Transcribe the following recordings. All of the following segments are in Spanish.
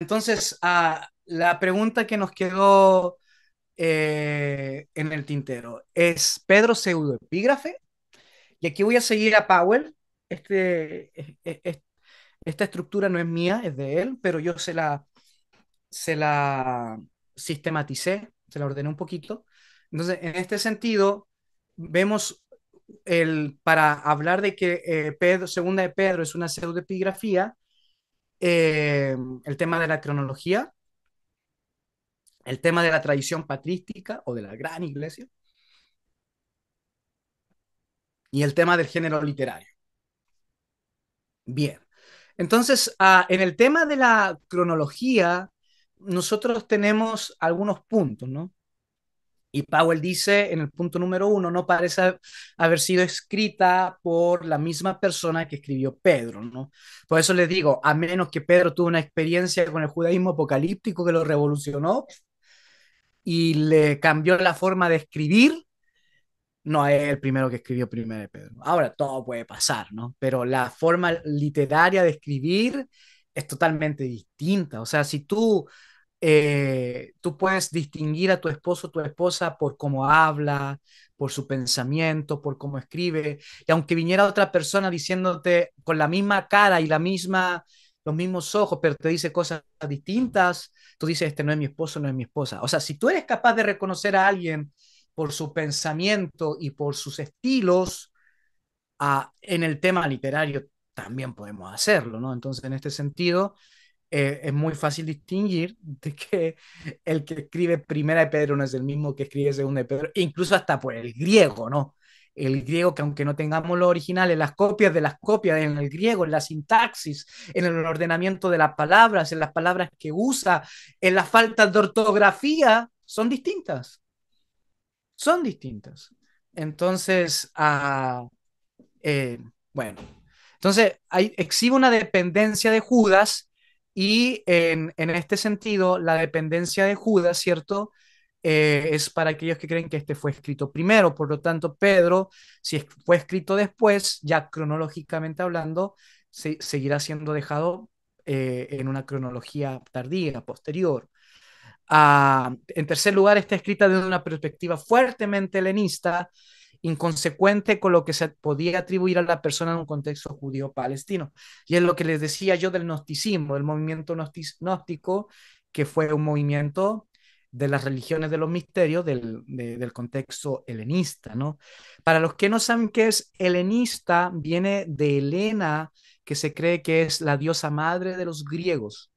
Entonces, ah, la pregunta que nos quedó eh, en el tintero es Pedro pseudoepígrafe. Y aquí voy a seguir a Powell. Este, esta estructura no es mía, es de él, pero yo se la, se la sistematicé, se la ordené un poquito. Entonces, en este sentido, vemos el, para hablar de que eh, Pedro, segunda de Pedro es una pseudoepigrafía, eh, el tema de la cronología, el tema de la tradición patrística o de la gran iglesia y el tema del género literario. Bien, entonces ah, en el tema de la cronología, nosotros tenemos algunos puntos, ¿no? Y Powell dice en el punto número uno, no parece haber sido escrita por la misma persona que escribió Pedro, ¿no? Por eso les digo, a menos que Pedro tuvo una experiencia con el judaísmo apocalíptico que lo revolucionó y le cambió la forma de escribir, no es el primero que escribió primero Pedro. Ahora todo puede pasar, ¿no? Pero la forma literaria de escribir es totalmente distinta. O sea, si tú eh, tú puedes distinguir a tu esposo o tu esposa por cómo habla, por su pensamiento, por cómo escribe. Y aunque viniera otra persona diciéndote con la misma cara y la misma, los mismos ojos, pero te dice cosas distintas, tú dices, este no es mi esposo, no es mi esposa. O sea, si tú eres capaz de reconocer a alguien por su pensamiento y por sus estilos, ah, en el tema literario también podemos hacerlo, ¿no? Entonces, en este sentido, eh, es muy fácil distinguir de que el que escribe primera de Pedro no es el mismo que escribe segunda de Pedro, incluso hasta por el griego, ¿no? El griego, que aunque no tengamos lo original, en las copias de las copias en el griego, en la sintaxis, en el ordenamiento de las palabras, en las palabras que usa, en las falta de ortografía, son distintas. Son distintas. Entonces, ah, eh, bueno, entonces hay, exhibe una dependencia de Judas y en, este sentido, la dependencia de Judas, ¿cierto? Eh, es para aquellos que creen que este fue escrito primero. Por lo tanto, Pedro, si fue escrito después, ya cronológicamente hablando, seguirá siendo dejado eh, en una cronología tardía, posterior. Ah, en tercer lugar, está escrita desde una perspectiva fuertemente helenista inconsecuente con lo que se podía atribuir a la persona en un contexto judío palestino. Y es lo que les decía yo del gnosticismo, del movimiento gnóstico, que fue un movimiento de las religiones de los misterios del, del, contexto helenista, ¿no? Para los que no saben qué es helenista, viene de Helena, que se cree que es la diosa madre de los griegos.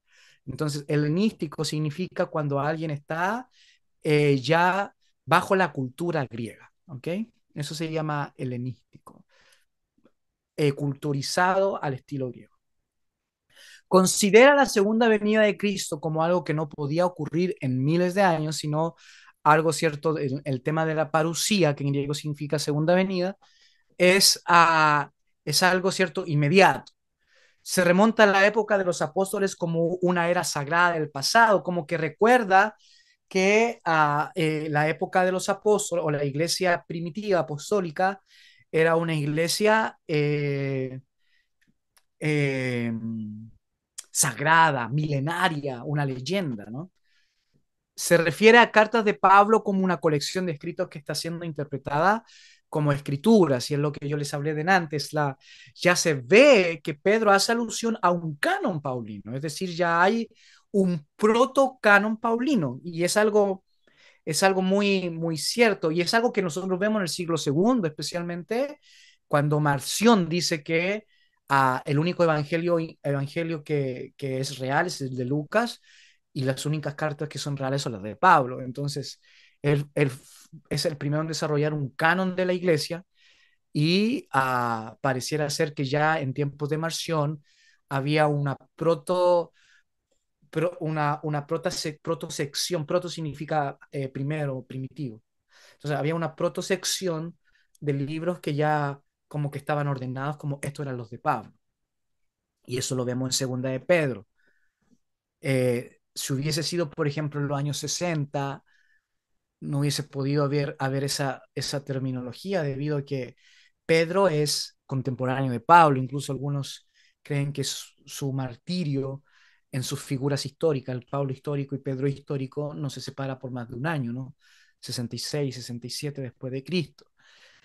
Entonces, helenístico significa cuando alguien está eh, ya bajo la cultura griega, ¿ok? Eso se llama helenístico, eh, culturizado al estilo griego. Considera la segunda venida de Cristo como algo que no podía ocurrir en miles de años, sino algo cierto, el, tema de la parucía, que en griego significa segunda venida, es, ah, es algo cierto inmediato se remonta a la época de los apóstoles como una era sagrada del pasado, como que recuerda que a, eh, la época de los apóstoles o la iglesia primitiva apostólica era una iglesia eh, em, sagrada, milenaria, una leyenda, Se refiere a cartas de Pablo como una colección de escritos que está siendo interpretada como escrituras, y es lo que yo les hablé de antes, la, ya se ve que Pedro hace alusión a un canon paulino, es decir, ya hay un proto canon paulino y es algo es algo muy muy cierto y es algo que nosotros vemos en el siglo segundo especialmente cuando Marción dice que ah, el único evangelio evangelio que, es real es el de Lucas y las únicas cartas que son reales son las de Pablo entonces él, es el primero en desarrollar un canon de la iglesia y ah, pareciera ser que ya en tiempos de Marción había una proto una, una proto protosección, proto significa eh, primero, primitivo. Entonces había una protosección de libros que ya como que estaban ordenados como estos eran los de Pablo. Y eso lo vemos en Segunda de Pedro. Eh, si hubiese sido, por ejemplo, en los años 60, no hubiese podido haber, haber esa, esa terminología debido a que Pedro es contemporáneo de Pablo, incluso algunos creen que su martirio en sus figuras históricas, el Pablo histórico y Pedro histórico no se separa por más de un año, ¿no? 66, 67 después de Cristo.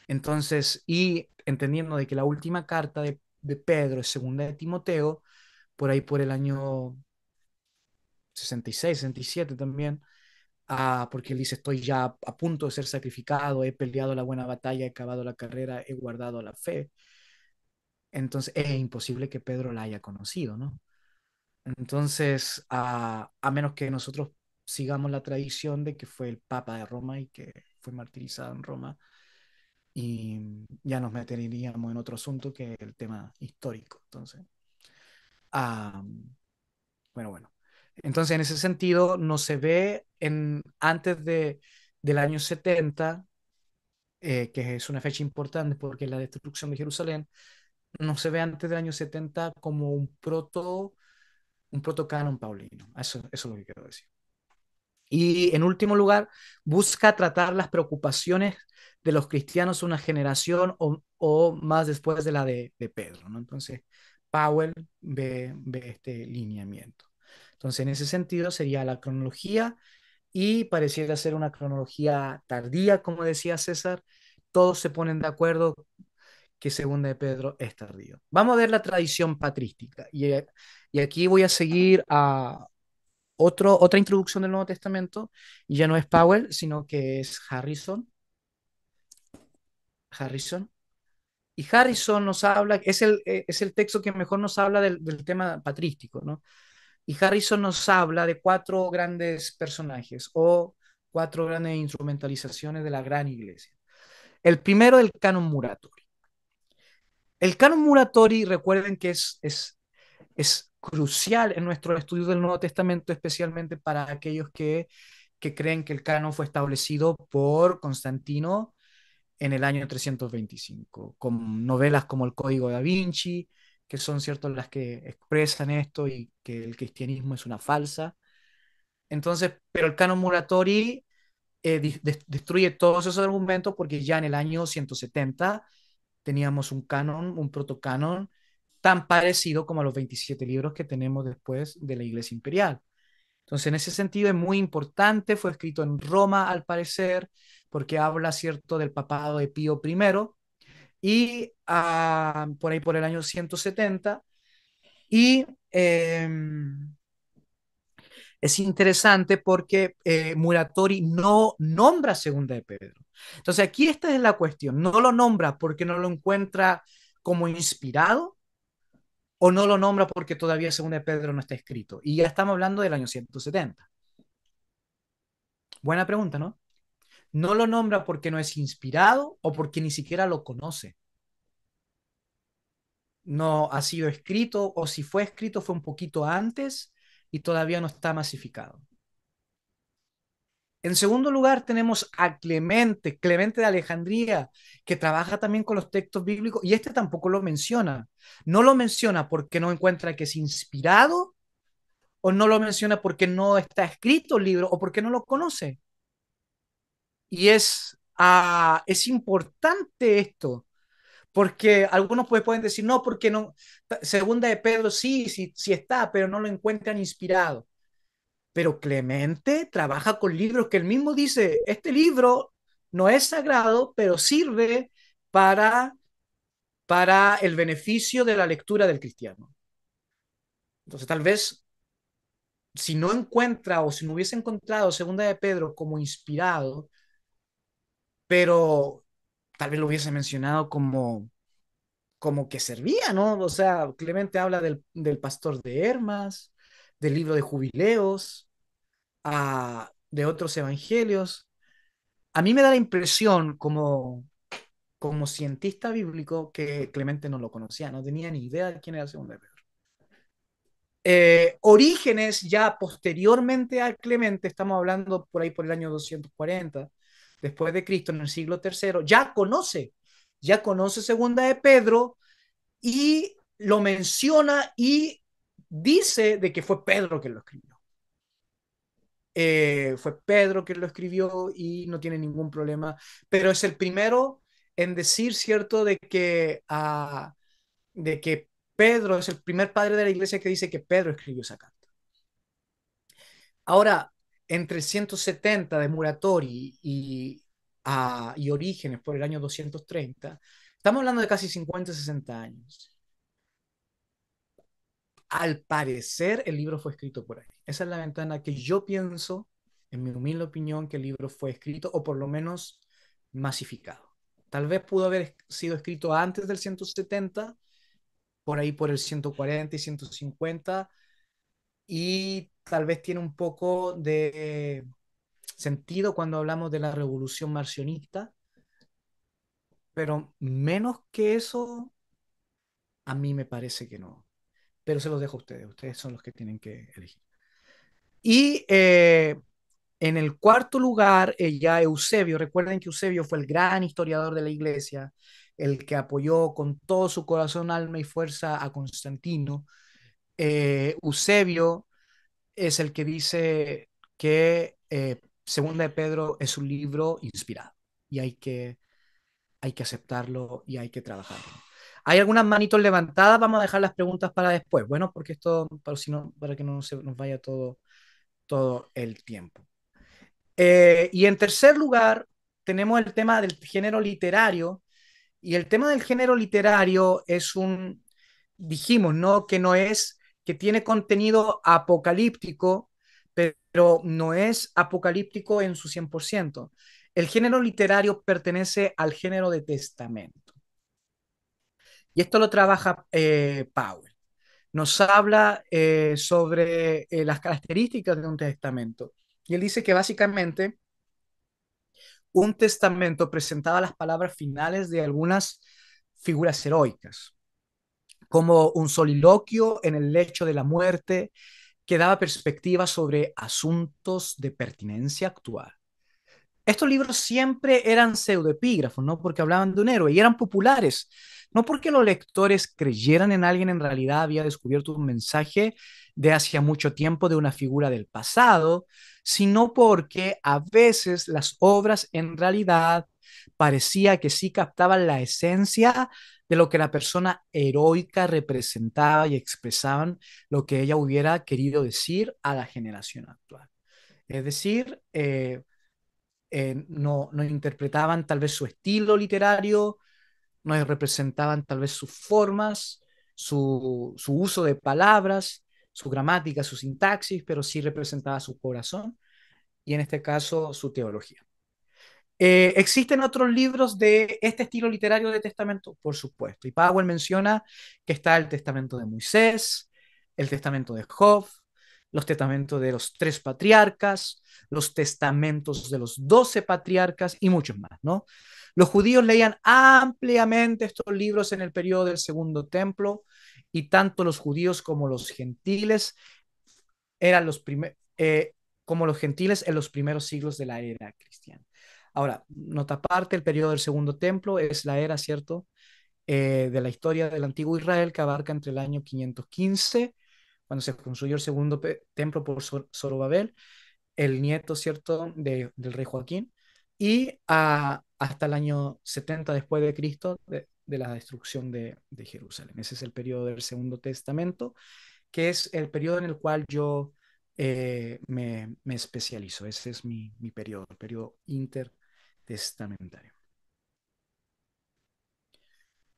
Entonces, y entendiendo de que la última carta de, Pedro es segunda de Timoteo, por ahí por el año 66, 67 también, ah, porque él dice, estoy ya a punto de ser sacrificado, he peleado la buena batalla, he acabado la carrera, he guardado la fe. Entonces es imposible que Pedro la haya conocido, ¿no? Entonces, a, a menos que nosotros sigamos la tradición de que fue el Papa de Roma y que fue martirizado en Roma, y ya nos meteríamos en otro asunto que el tema histórico. Entonces, ah, bueno, bueno. Entonces, en ese sentido, no se ve en, antes de, del año 70, eh, que es una fecha importante porque la destrucción de Jerusalén, no se ve antes del año 70 como un proto un protocanon paulino. Eso, eso es lo que quiero decir. Y en último lugar, busca tratar las preocupaciones de los cristianos una generación o, o más después de la de, Pedro. ¿no? Entonces, Powell ve, ve, este lineamiento. Entonces, en ese sentido sería la cronología y pareciera ser una cronología tardía, como decía César. Todos se ponen de acuerdo que segunda de Pedro es tardío. Vamos a ver la tradición patrística. Y, eh, y aquí voy a seguir a otro, otra introducción del Nuevo Testamento. Y ya no es Powell, sino que es Harrison. Harrison. Y Harrison nos habla, es el, eh, es el texto que mejor nos habla del, tema patrístico, ¿no? Y Harrison nos habla de cuatro grandes personajes o cuatro grandes instrumentalizaciones de la gran iglesia. El primero, el canon muratorio. El canon Muratori, recuerden que es, es, es crucial en nuestro estudio del Nuevo Testamento, especialmente para aquellos que, creen que el canon fue establecido por Constantino en el año 325, con novelas como El Código da Vinci, que son ciertas las que expresan esto y que el cristianismo es una falsa. Entonces, pero el canon Muratori eh, destruye todos esos argumentos porque ya en el año 170 teníamos un canon, un protocanon tan parecido como a los 27 libros que tenemos después de la Iglesia Imperial. Entonces, en ese sentido es muy importante, fue escrito en Roma al parecer, porque habla, ¿cierto?, del papado de Pío I, y ah, por ahí por el año 170, y em, es interesante porque eh, Muratori no nombra Segunda de Pedro. Entonces aquí esta es la cuestión, no lo nombra porque no lo encuentra como inspirado o no lo nombra porque todavía Segunda de Pedro no está escrito. Y ya estamos hablando del año 170. Buena pregunta, ¿no? No lo nombra porque no es inspirado o porque ni siquiera lo conoce no ha sido escrito o si fue escrito fue un poquito antes y todavía no está masificado. En segundo lugar, tenemos a Clemente, Clemente de Alejandría, que trabaja también con los textos bíblicos y este tampoco lo menciona. No lo menciona porque no encuentra que es inspirado o no lo menciona porque no está escrito el libro o porque no lo conoce. Y es, ah, es importante esto, porque algunos pues, pueden decir, no, porque no, segunda de Pedro sí, sí, sí está, pero no lo encuentran inspirado. Pero Clemente trabaja con libros que él mismo dice, este libro no es sagrado, pero sirve para, para el beneficio de la lectura del cristiano. Entonces tal vez si no encuentra o si no hubiese encontrado segunda de Pedro como inspirado, pero tal vez lo hubiese mencionado como, como que servía, ¿no? O sea, Clemente habla del, pastor de Hermas, del libro de jubileos, ah, de otros evangelios. A mí me da la impresión, como, como cientista bíblico, que Clemente no lo conocía, no tenía ni idea de quién era el segundo de Pedro. Eh, orígenes, ya posteriormente a Clemente, estamos hablando por ahí por el año 240, después de Cristo, en el siglo III, ya conoce, ya conoce Segunda de Pedro y lo menciona y dice de que fue Pedro quien lo escribió. Eh, fue Pedro quien lo escribió y no tiene ningún problema, pero es el primero en decir, ¿cierto?, de que, ah, de que Pedro es el primer padre de la iglesia que dice que Pedro escribió esa carta. Ahora, entre 170 de Muratori y, Orígenes por el año 230, estamos hablando de casi 50, 60 años. Al parecer, el libro fue escrito por ahí. Esa es la ventana que yo pienso, en mi humilde opinión, que el libro fue escrito o por lo menos masificado. Tal vez pudo haber sido escrito antes del 170, por ahí por el 140 y 150, y tal vez tiene un poco de sentido cuando hablamos de la revolución marcionista, pero menos que eso, a mí me parece que no. Pero se los dejo a ustedes, ustedes son los que tienen que elegir. Y eh, en el cuarto lugar, eh, ya Eusebio, recuerden que Eusebio fue el gran historiador de la iglesia, el que apoyó con todo su corazón, alma y fuerza a Constantino. Eh, Eusebio es el que dice que eh, Segunda de Pedro es un libro inspirado y hay que, hay que aceptarlo y hay que trabajarlo. Hay algunas manitos levantadas, vamos a dejar las preguntas para después, bueno, porque esto, para, si para que no se nos vaya todo, todo el tiempo. Eh, y en tercer lugar, tenemos el tema del género literario, y el tema del género literario es un, dijimos, ¿no? Que no es que tiene contenido apocalíptico, pero no es apocalíptico en su 100%. El género literario pertenece al género de testamento. Y esto lo trabaja eh, Powell. Nos habla eh, sobre eh, las características de un testamento. Y él dice que básicamente un testamento presentaba las palabras finales de algunas figuras heroicas como un soliloquio en el lecho de la muerte que daba perspectiva sobre asuntos de pertinencia actual. Estos libros siempre eran pseudoepígrafos, no porque hablaban de un héroe, y eran populares, no porque los lectores creyeran en alguien en realidad había descubierto un mensaje de hacía mucho tiempo de una figura del pasado, sino porque a veces las obras en realidad parecía que sí captaban la esencia de lo que la persona heroica representaba y expresaban lo que ella hubiera querido decir a la generación actual. Es decir, eh, eh, no, no interpretaban tal vez su estilo literario, no representaban tal vez sus formas, su, su uso de palabras, su gramática, su sintaxis, pero sí representaba su corazón y en este caso su teología. Eh, ¿Existen otros libros de este estilo literario de testamento? Por supuesto. Y Powell menciona que está el testamento de Moisés, el testamento de Job, los testamentos de los tres patriarcas, los testamentos de los doce patriarcas y muchos más, ¿no? Los judíos leían ampliamente estos libros en el periodo del Segundo Templo y tanto los judíos como los gentiles eran los primeros, eh, como los gentiles en los primeros siglos de la era cristiana. Ahora, nota aparte, el periodo del Segundo Templo es la era, ¿cierto?, eh, de la historia del antiguo Israel que abarca entre el año 515, cuando se construyó el Segundo Templo por Zorobabel, el nieto, ¿cierto?, del rey Joaquín, y hasta el año 70 después de Cristo, de, la destrucción de, Jerusalén. Ese es el periodo del Segundo Testamento, que es el periodo en el cual yo eh, me, especializo. Ese es mi, mi periodo, el periodo inter testamentario.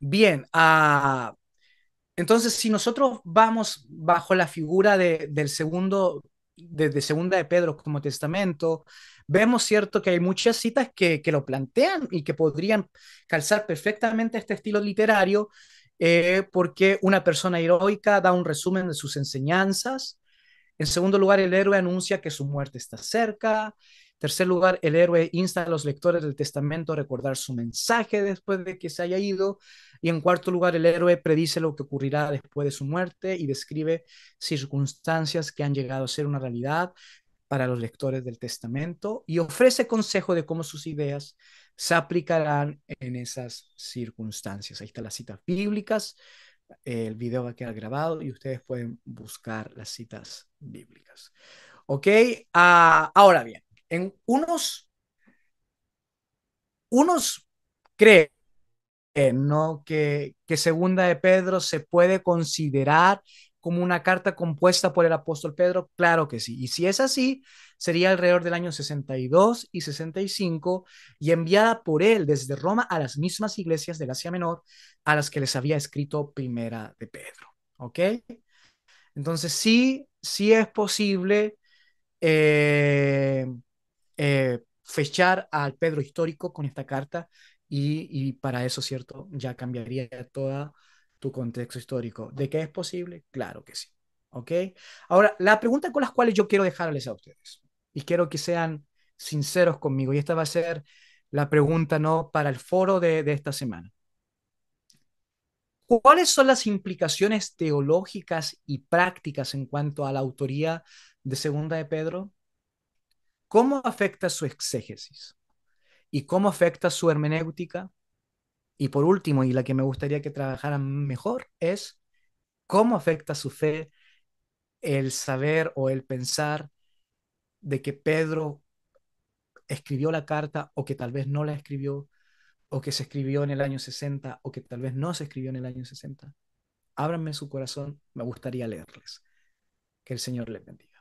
Bien, ah, entonces si nosotros vamos bajo la figura de, del segundo, de, segunda de Pedro como testamento, vemos cierto que hay muchas citas que, lo plantean y que podrían calzar perfectamente este estilo literario, eh, porque una persona heroica da un resumen de sus enseñanzas. En segundo lugar, el héroe anuncia que su muerte está cerca. Tercer lugar, el héroe insta a los lectores del testamento a recordar su mensaje después de que se haya ido. Y en cuarto lugar, el héroe predice lo que ocurrirá después de su muerte y describe circunstancias que han llegado a ser una realidad para los lectores del testamento y ofrece consejo de cómo sus ideas se aplicarán en esas circunstancias. Ahí están las citas bíblicas, el video va a quedar grabado y ustedes pueden buscar las citas bíblicas. ¿Ok? Ah, ahora bien, en unos, unos creen ¿no? que, segunda de Pedro se puede considerar como una carta compuesta por el apóstol Pedro? Claro que sí. Y si es así, sería alrededor del año 62 y 65 y enviada por él desde Roma a las mismas iglesias del Asia Menor a las que les había escrito primera de Pedro. ¿Ok? Entonces sí, sí es posible eh, eh, fechar al Pedro histórico con esta carta y, para eso, ¿cierto? Ya cambiaría todo tu contexto histórico. ¿De qué es posible? Claro que sí. ¿Ok? Ahora, la pregunta con las cuales yo quiero dejarles a ustedes y quiero que sean sinceros conmigo, y esta va a ser la pregunta, ¿no? Para el foro de, de esta semana. ¿Cuáles son las implicaciones teológicas y prácticas en cuanto a la autoría de Segunda de Pedro? cómo afecta su exégesis y cómo afecta su hermenéutica. Y por último, y la que me gustaría que trabajaran mejor, es cómo afecta su fe el saber o el pensar de que Pedro escribió la carta o que tal vez no la escribió, o que se escribió en el año 60 o que tal vez no se escribió en el año 60. Ábranme su corazón, me gustaría leerles. Que el Señor les bendiga.